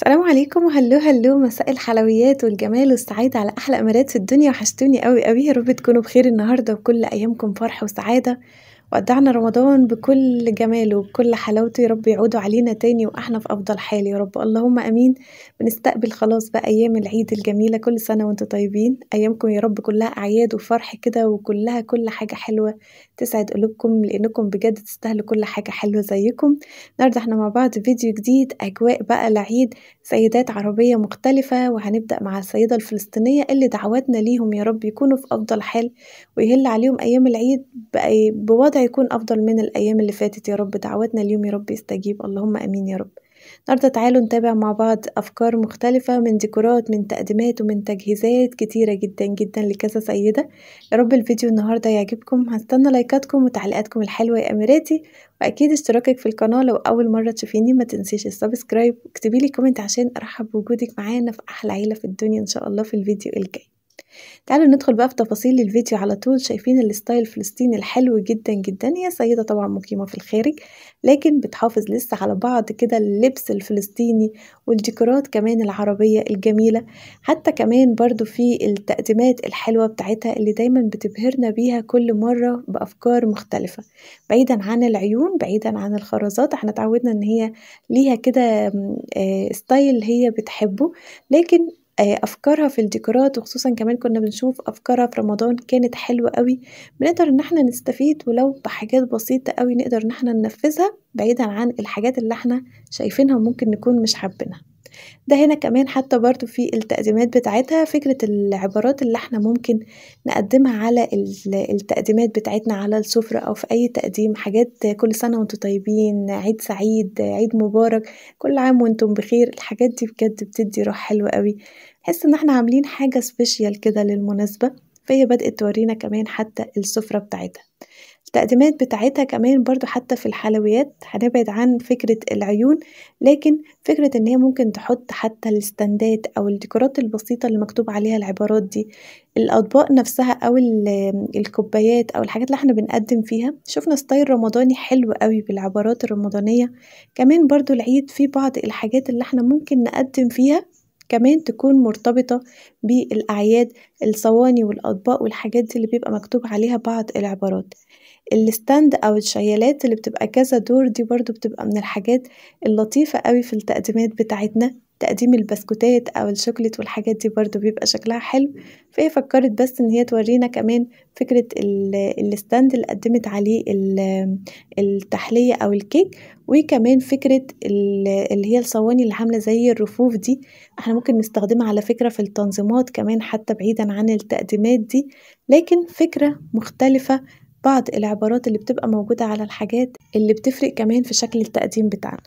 السلام عليكم وهلو هلو مساء الحلويات والجمال والسعادة على أحلى أمارات في الدنيا وحشتوني قوي قوي يا رب تكونوا بخير النهاردة وكل أيامكم فرح وسعادة ودعنا رمضان بكل جماله وكل حلاوته يا رب يعودوا علينا تاني واحنا في افضل حال يا رب اللهم امين بنستقبل خلاص بقى ايام العيد الجميله كل سنه وانتم طيبين ايامكم يا رب كلها اعياد وفرح كده وكلها كل حاجه حلوه تسعد قلوبكم لانكم بجد تستاهلوا كل حاجه حلوه زيكم النهارده احنا مع بعض فيديو جديد اجواء بقى العيد سيدات عربيه مختلفه وهنبدا مع السيده الفلسطينيه اللي دعواتنا ليهم يا رب يكونوا في افضل حال ويهل عليهم ايام العيد بوضع هيكون أفضل من الأيام اللي فاتت يا رب دعواتنا اليوم يا رب يستجيب اللهم أمين يا رب النهاردة تعالوا نتابع مع بعض أفكار مختلفة من ديكورات من تقديمات ومن تجهيزات كتيرة جدا جدا لكذا سيدة يا رب الفيديو النهاردة يعجبكم هستنى لايكاتكم وتعليقاتكم الحلوة يا أميراتي وأكيد اشتراكك في القناة لو أول مرة تشوفيني ما تنسيش السبسكرايب واكتبيلي كومنت عشان أرحب بوجودك معانا في أحلى عيلة في الدنيا إن شاء الله في الفيديو الجاي تعالوا ندخل بقى في تفاصيل الفيديو على طول شايفين الستايل الفلسطيني الحلو جدا جدا هي سيدة طبعا مقيمة في الخارج لكن بتحافظ لسه على بعض كده اللبس الفلسطيني والديكورات كمان العربية الجميلة حتى كمان برضو في التقديمات الحلوة بتاعتها اللي دايما بتبهرنا بيها كل مرة بأفكار مختلفة بعيدا عن العيون بعيدا عن الخرزات احنا تعودنا ان هي ليها كده آه، ستايل هي بتحبه لكن آه، افكارها في الديكورات وخصوصا كمان كنا بنشوف افكارها في رمضان كانت حلوه قوي بنقدر ان احنا نستفيد ولو بحاجات بسيطه قوي نقدر ان احنا ننفذها بعيدا عن الحاجات اللي احنا شايفينها وممكن نكون مش حابينها ده هنا كمان حتى برضو في التقديمات بتاعتها فكرة العبارات اللي احنا ممكن نقدمها على التقديمات بتاعتنا على السفرة او في اي تقديم حاجات كل سنة وانتم طيبين عيد سعيد عيد مبارك كل عام وانتم بخير الحاجات دي بجد بتدي روح حلوة قوي نحس ان احنا عاملين حاجة سبيشيال كده للمناسبة فهي بدأت تورينا كمان حتى السفرة بتاعتها التقديمات بتاعتها كمان برضو حتى في الحلويات هنبعد عن فكرة العيون لكن فكرة ان هي ممكن تحط حتى الستاندات او الديكورات البسيطة اللي مكتوب عليها العبارات دي الاطباق نفسها او الكوبايات او الحاجات اللي احنا بنقدم فيها شفنا ستايل رمضاني حلو قوي بالعبارات الرمضانية كمان برضو العيد في بعض الحاجات اللي احنا ممكن نقدم فيها كمان تكون مرتبطة بالأعياد الصواني والأطباق والحاجات دي اللي بيبقى مكتوب عليها بعض العبارات الستاند أو الشيالات اللي بتبقى كذا دور دي برضو بتبقى من الحاجات اللطيفة قوي في التقديمات بتاعتنا تقديم البسكوتات او الشوكليت والحاجات دي برضو بيبقى شكلها حلو فهي فكرت بس ان هي تورينا كمان فكرة الستاند اللي قدمت عليه التحلية او الكيك وكمان فكرة اللي هي الصواني اللي عاملة زي الرفوف دي احنا ممكن نستخدمها على فكرة في التنظيمات كمان حتى بعيدا عن التقديمات دي لكن فكرة مختلفة بعض العبارات اللي بتبقى موجودة على الحاجات اللي بتفرق كمان في شكل التقديم بتاعنا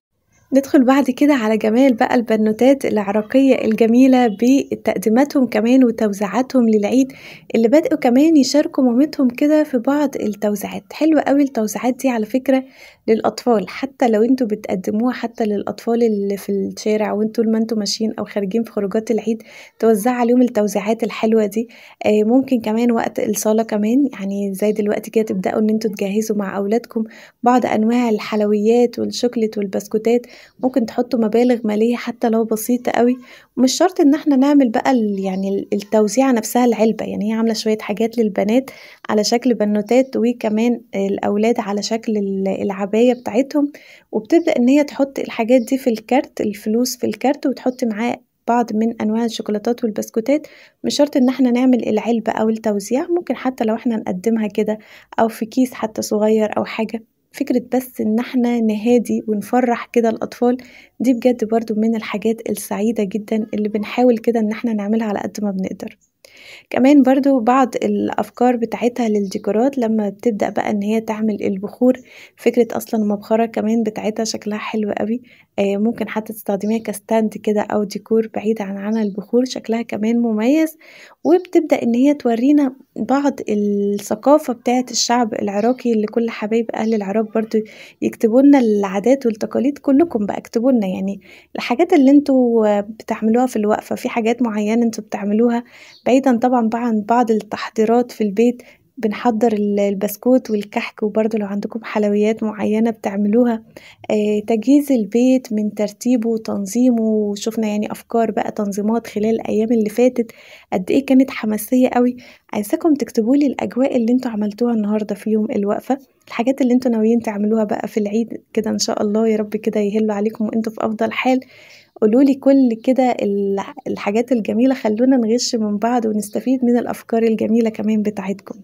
ندخل بعد كده على جمال بقى البنوتات العراقية الجميلة بتقديماتهم كمان وتوزيعاتهم للعيد اللي بدأوا كمان يشاركوا مامتهم كده في بعض التوزيعات حلوة قوي التوزيعات دي على فكرة للأطفال حتى لو انتوا بتقدموها حتى للأطفال اللي في الشارع وانتوا لما انتوا ماشيين أو خارجين في خروجات العيد توزع عليهم التوزيعات الحلوة دي آه، ممكن كمان وقت الصالة كمان يعني زي دلوقتي كده تبدأوا ان انتوا تجهزوا مع أولادكم بعض أنواع الحلويات والشوكليت والبسكوتات ممكن تحطوا مبالغ مالية حتى لو بسيطة قوي ومش شرط ان احنا نعمل بقى يعني التوزيع نفسها العلبة يعني هي عاملة شوية حاجات للبنات على شكل بنوتات وكمان الاولاد على شكل العباية بتاعتهم وبتبدأ ان هي تحط الحاجات دي في الكارت الفلوس في الكارت وتحط معاه بعض من انواع الشوكولاتات والبسكوتات مش شرط ان احنا نعمل العلبة او التوزيع ممكن حتى لو احنا نقدمها كده او في كيس حتى صغير او حاجة فكرة بس ان احنا نهادي ونفرح كده الاطفال دي بجد برضو من الحاجات السعيدة جدا اللي بنحاول كده ان احنا نعملها على قد ما بنقدر كمان برضو بعض الافكار بتاعتها للديكورات لما بتبدأ بقى ان هي تعمل البخور فكرة اصلا المبخرة كمان بتاعتها شكلها حلو قوي آه، ممكن حتى تستخدميها كستاند كده او ديكور بعيد عن عن البخور شكلها كمان مميز وبتبدأ ان هي تورينا بعض الثقافة بتاعة الشعب العراقي اللي كل حبايب أهل العراق برضو يكتبوا لنا العادات والتقاليد كلكم بقى اكتبوا لنا يعني الحاجات اللي انتوا بتعملوها في الوقفة في حاجات معينة انتوا بتعملوها بعيدا طبعا عن بعض التحضيرات في البيت بنحضر البسكوت والكحك وبرضو لو عندكم حلويات معينة بتعملوها آه، تجهيز البيت من ترتيبه وتنظيمه وشوفنا يعني أفكار بقى تنظيمات خلال الأيام اللي فاتت قد إيه كانت حماسية قوي عايزاكم تكتبولي الأجواء اللي انتوا عملتوها النهاردة في يوم الوقفة الحاجات اللي انتوا ناويين تعملوها بقى في العيد كده إن شاء الله يا رب كده يهلوا عليكم وانتوا في أفضل حال قولولي كل كده الحاجات الجميلة خلونا نغش من بعض ونستفيد من الأفكار الجميلة كمان بتاعتكم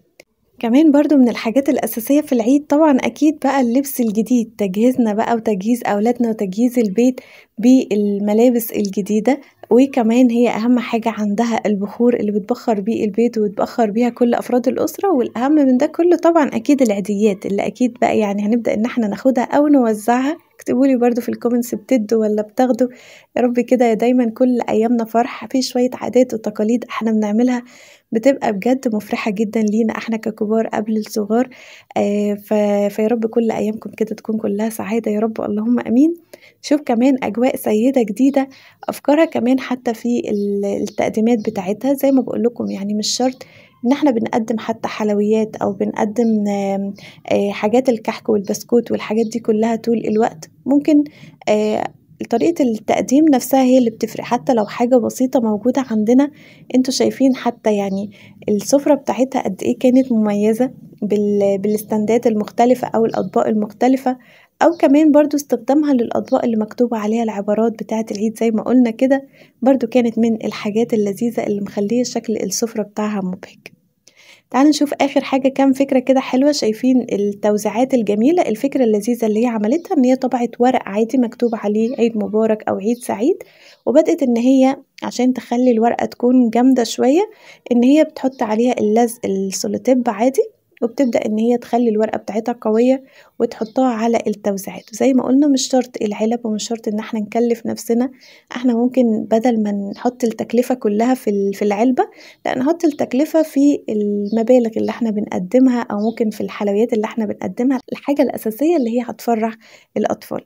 كمان برضو من الحاجات الأساسية في العيد طبعا أكيد بقى اللبس الجديد تجهيزنا بقى وتجهيز أولادنا وتجهيز البيت بالملابس الجديدة وكمان هي أهم حاجة عندها البخور اللي بتبخر بيه البيت وتبخر بيها كل أفراد الأسرة والأهم من ده كله طبعا أكيد العيديات اللي أكيد بقى يعني هنبدأ إن احنا ناخدها أو نوزعها اكتبولي برضو في الكومنتس بتدوا ولا بتاخدوا يا رب كده دايما كل ايامنا فرح في شويه عادات وتقاليد احنا بنعملها بتبقى بجد مفرحة جدا لينا احنا ككبار قبل الصغار آه، فيا رب كل ايامكم كده تكون كلها سعادة يا رب اللهم امين شوف كمان اجواء سيدة جديدة افكارها كمان حتى في التقديمات بتاعتها زي ما بقول لكم يعني مش شرط ان احنا بنقدم حتى حلويات او بنقدم آه، حاجات الكحك والبسكوت والحاجات دي كلها طول الوقت ممكن آه، طريقة التقديم نفسها هي اللي بتفرق حتى لو حاجة بسيطة موجودة عندنا انتوا شايفين حتى يعني السفرة بتاعتها قد ايه كانت مميزة بالاستندات المختلفة او الاطباق المختلفة او كمان برضو استخدامها للاطباق اللي مكتوبة عليها العبارات بتاعة العيد زي ما قلنا كده برضو كانت من الحاجات اللذيذة اللي مخليه شكل السفرة بتاعها مبهج تعال نشوف آخر حاجة كام فكرة كده حلوة شايفين التوزيعات الجميلة الفكرة اللذيذة اللي هي عملتها إن هي طبعت ورق عادي مكتوب عليه عيد مبارك أو عيد سعيد وبدأت إن هي عشان تخلي الورقة تكون جامدة شوية إن هي بتحط عليها اللزق السولوتيب عادي وبتبدأ إن هي تخلي الورقة بتاعتها قوية وتحطها على التوزيعات وزي ما قلنا مش شرط العلب ومش شرط إن احنا نكلف نفسنا احنا ممكن بدل ما نحط التكلفة كلها في في العلبة لا نحط التكلفة في المبالغ اللي احنا بنقدمها أو ممكن في الحلويات اللي احنا بنقدمها الحاجة الأساسية اللي هي هتفرح الأطفال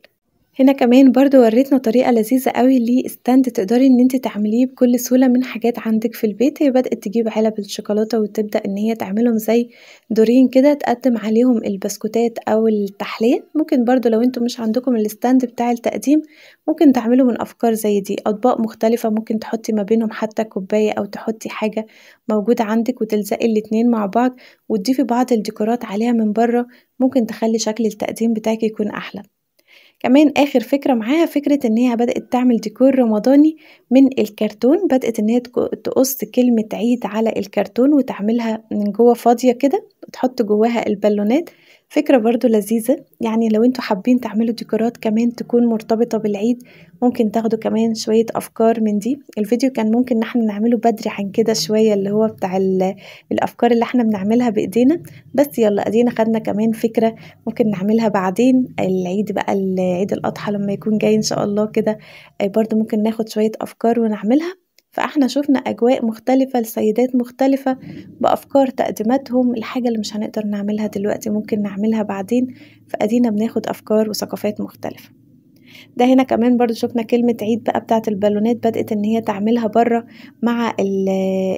هنا كمان برضو وريتنا طريقة لذيذة قوي لستاند تقدري ان انت تعمليه بكل سهولة من حاجات عندك في البيت هي بدأت تجيب علب الشوكولاتة وتبدأ ان هي تعملهم زي دورين كده تقدم عليهم البسكوتات او التحلية ممكن برضو لو انتم مش عندكم الستاند بتاع التقديم ممكن تعملوا من افكار زي دي اطباق مختلفة ممكن تحطي ما بينهم حتى كوباية او تحطي حاجة موجودة عندك وتلزقي الاتنين مع بعض وتضيفي بعض الديكورات عليها من بره ممكن تخلي شكل التقديم بتاعك يكون احلى كمان آخر فكرة معاها فكرة إن هي بدأت تعمل ديكور رمضاني من الكرتون بدأت إن هي تقص كلمة عيد على الكرتون وتعملها من جوه فاضية كده وتحط جواها البالونات فكرة برضو لذيذة يعني لو انتوا حابين تعملوا ديكورات كمان تكون مرتبطة بالعيد ممكن تاخدوا كمان شوية أفكار من دي الفيديو كان ممكن نحن نعمله بدري عن كده شوية اللي هو بتاع الأفكار اللي احنا بنعملها بإيدينا بس يلا أدينا خدنا كمان فكرة ممكن نعملها بعدين العيد بقى العيد الأضحى لما يكون جاي إن شاء الله كده برضو ممكن ناخد شوية أفكار ونعملها فاحنا شفنا أجواء مختلفة لسيدات مختلفة بأفكار تقديماتهم الحاجة اللي مش هنقدر نعملها دلوقتي ممكن نعملها بعدين فأدينا بناخد أفكار وثقافات مختلفة ده هنا كمان برضو شفنا كلمة عيد بقى بتاعت البالونات بدأت ان هي تعملها بره مع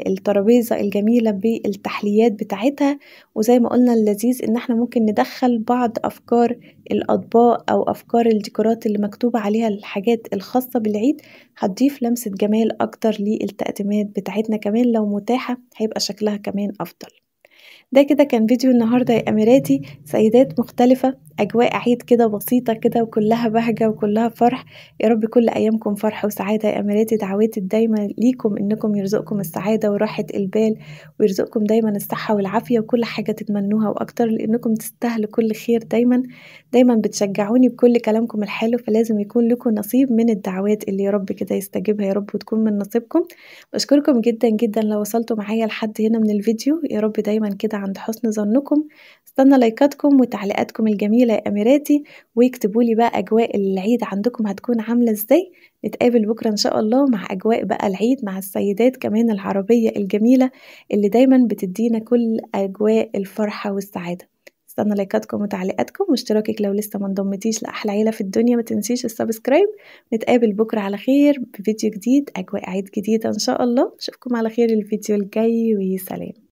الترابيزة الجميلة بالتحليات بتاعتها وزي ما قلنا اللذيذ ان احنا ممكن ندخل بعض افكار الاطباق او افكار الديكورات اللي مكتوبة عليها الحاجات الخاصة بالعيد هتضيف لمسة جمال اكتر للتقديمات بتاعتنا كمان لو متاحة هيبقى شكلها كمان افضل ده كده كان فيديو النهاردة يا أميراتي سيدات مختلفة أجواء عيد كده بسيطة كده وكلها بهجة وكلها فرح يا رب كل أيامكم فرح وسعادة يا أميراتي دعواتي دايما ليكم إنكم يرزقكم السعادة وراحة البال ويرزقكم دايما الصحة والعافية وكل حاجة تتمنوها وأكتر لأنكم تستاهلوا كل خير دايما دايما بتشجعوني بكل كلامكم الحلو فلازم يكون لكم نصيب من الدعوات اللي يا رب كده يستجيبها يا رب وتكون من نصيبكم بشكركم جدا جدا لو وصلتوا معايا لحد هنا من الفيديو يا رب دايما كده عند حسن ظنكم استنى لايكاتكم وتعليقاتكم الجميلة جميله يا اميراتي ويكتبوا لي بقى اجواء العيد عندكم هتكون عامله ازاي نتقابل بكره ان شاء الله مع اجواء بقى العيد مع السيدات كمان العربيه الجميله اللي دايما بتدينا كل اجواء الفرحه والسعاده استنى لايكاتكم وتعليقاتكم واشتراكك لو لسه ما انضمتيش لاحلى عيله في الدنيا ما تنسيش السبسكرايب نتقابل بكره على خير بفيديو جديد اجواء عيد جديده ان شاء الله اشوفكم على خير الفيديو الجاي وسلام